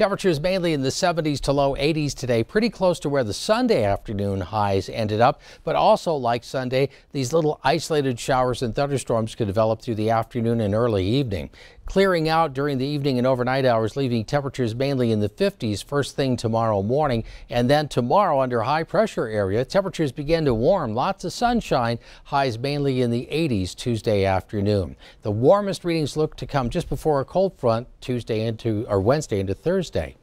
Temperatures mainly in the 70s to low 80s today, pretty close to where the Sunday afternoon highs ended up. But also like Sunday, these little isolated showers and thunderstorms could develop through the afternoon and early evening clearing out during the evening and overnight hours, leaving temperatures mainly in the 50s first thing tomorrow morning. And then tomorrow under high pressure area, temperatures begin to warm. Lots of sunshine, highs mainly in the 80s Tuesday afternoon. The warmest readings look to come just before a cold front Tuesday into or Wednesday into Thursday.